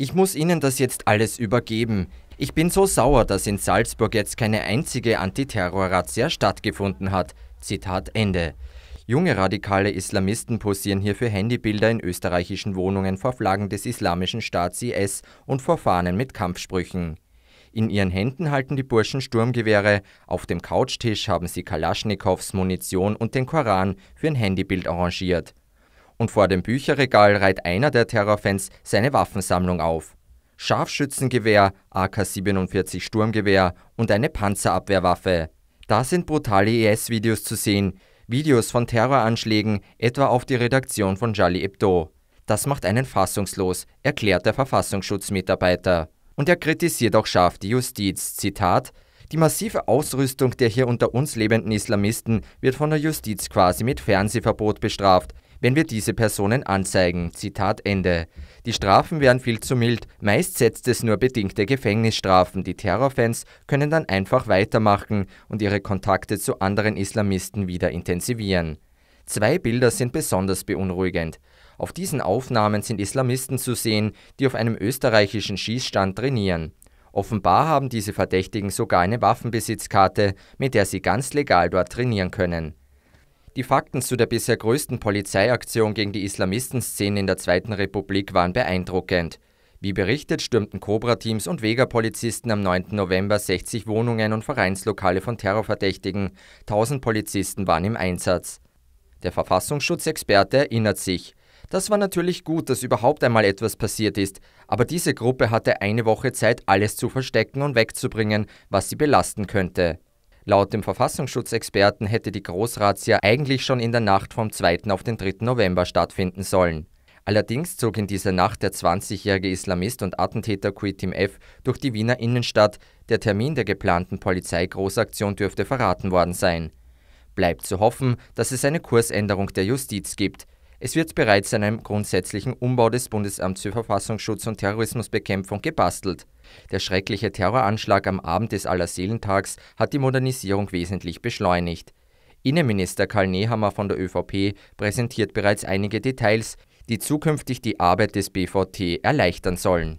Ich muss Ihnen das jetzt alles übergeben. Ich bin so sauer, dass in Salzburg jetzt keine einzige Antiterror-Razzia stattgefunden hat. Zitat Ende. Junge radikale Islamisten posieren hier für Handybilder in österreichischen Wohnungen vor Flaggen des Islamischen Staats IS und vor Fahnen mit Kampfsprüchen. In ihren Händen halten die Burschen Sturmgewehre, auf dem Couchtisch haben sie Kalaschnikows Munition und den Koran für ein Handybild arrangiert und vor dem Bücherregal reiht einer der Terrorfans seine Waffensammlung auf. Scharfschützengewehr, AK-47 Sturmgewehr und eine Panzerabwehrwaffe. Da sind brutale IS-Videos zu sehen, Videos von Terroranschlägen, etwa auf die Redaktion von Charlie Hebdo. Das macht einen fassungslos, erklärt der Verfassungsschutzmitarbeiter. Und er kritisiert auch scharf die Justiz. Zitat: Die massive Ausrüstung der hier unter uns lebenden Islamisten wird von der Justiz quasi mit Fernsehverbot bestraft wenn wir diese Personen anzeigen. Zitat Ende. Die Strafen wären viel zu mild. Meist setzt es nur bedingte Gefängnisstrafen. Die Terrorfans können dann einfach weitermachen und ihre Kontakte zu anderen Islamisten wieder intensivieren. Zwei Bilder sind besonders beunruhigend. Auf diesen Aufnahmen sind Islamisten zu sehen, die auf einem österreichischen Schießstand trainieren. Offenbar haben diese Verdächtigen sogar eine Waffenbesitzkarte, mit der sie ganz legal dort trainieren können. Die Fakten zu der bisher größten Polizeiaktion gegen die Islamistenszene in der Zweiten Republik waren beeindruckend. Wie berichtet, stürmten Cobra-Teams und Vega-Polizisten am 9. November 60 Wohnungen und Vereinslokale von Terrorverdächtigen. 1000 Polizisten waren im Einsatz. Der Verfassungsschutzexperte erinnert sich. Das war natürlich gut, dass überhaupt einmal etwas passiert ist, aber diese Gruppe hatte eine Woche Zeit, alles zu verstecken und wegzubringen, was sie belasten könnte. Laut dem Verfassungsschutzexperten hätte die Großrazzia eigentlich schon in der Nacht vom 2. auf den 3. November stattfinden sollen. Allerdings zog in dieser Nacht der 20-jährige Islamist und Attentäter Quitim F. durch die Wiener Innenstadt. Der Termin der geplanten Polizeigroßaktion dürfte verraten worden sein. Bleibt zu hoffen, dass es eine Kursänderung der Justiz gibt. Es wird bereits an einem grundsätzlichen Umbau des Bundesamts für Verfassungsschutz und Terrorismusbekämpfung gebastelt. Der schreckliche Terroranschlag am Abend des Allerseelentags hat die Modernisierung wesentlich beschleunigt. Innenminister Karl Nehammer von der ÖVP präsentiert bereits einige Details, die zukünftig die Arbeit des BVT erleichtern sollen.